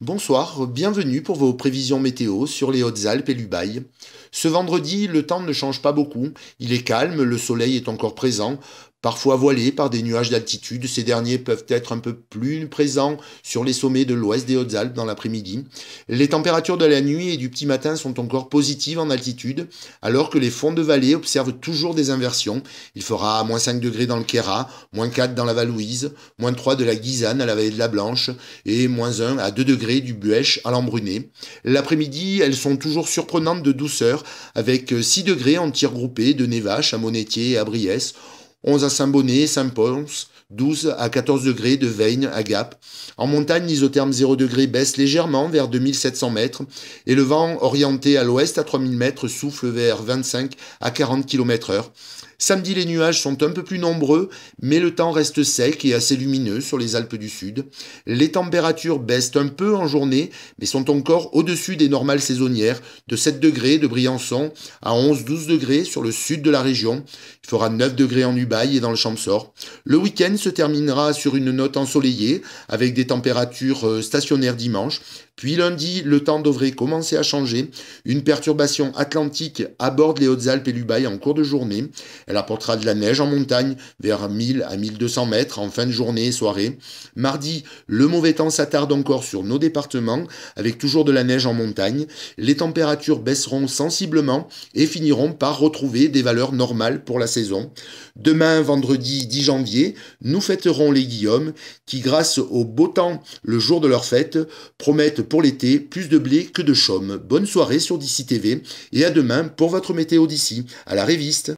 Bonsoir, bienvenue pour vos prévisions météo sur les Hautes-Alpes et l'Ubaye. Ce vendredi, le temps ne change pas beaucoup, il est calme, le soleil est encore présent, parfois voilés par des nuages d'altitude. Ces derniers peuvent être un peu plus présents sur les sommets de l'ouest des Hautes-Alpes dans l'après-midi. Les températures de la nuit et du petit matin sont encore positives en altitude, alors que les fonds de vallée observent toujours des inversions. Il fera moins 5 degrés dans le Quéra, moins 4 dans la Valouise, moins 3 de la Guisane à la vallée de la Blanche et moins 1 à 2 degrés du Buèche à l'Embruné. L'après-midi, elles sont toujours surprenantes de douceur, avec 6 degrés en tir groupé de Névache à Monétier et à Briès. 11 à Saint-Bonnet, Saint-Pons, 12 à 14 degrés de Veigne à Gap. En montagne, l'isotherme 0 degré baisse légèrement vers 2700 mètres et le vent orienté à l'ouest à 3000 mètres souffle vers 25 à 40 km heure. Samedi, les nuages sont un peu plus nombreux, mais le temps reste sec et assez lumineux sur les Alpes du Sud. Les températures baissent un peu en journée, mais sont encore au-dessus des normales saisonnières, de 7 degrés de Briançon à 11-12 degrés sur le sud de la région. Il fera 9 degrés en Ubaye et dans le Champsor. Le week-end se terminera sur une note ensoleillée, avec des températures euh, stationnaires dimanche, puis lundi, le temps devrait commencer à changer. Une perturbation atlantique aborde les Hautes-Alpes et l'Ubaï en cours de journée. Elle apportera de la neige en montagne vers 1000 à 1200 mètres en fin de journée et soirée. Mardi, le mauvais temps s'attarde encore sur nos départements avec toujours de la neige en montagne. Les températures baisseront sensiblement et finiront par retrouver des valeurs normales pour la saison. Demain, vendredi 10 janvier, nous fêterons les Guillaume, qui, grâce au beau temps le jour de leur fête, promettent pour l'été, plus de blé que de chaume. Bonne soirée sur d'ici TV et à demain pour votre météo d'ici. À la réviste.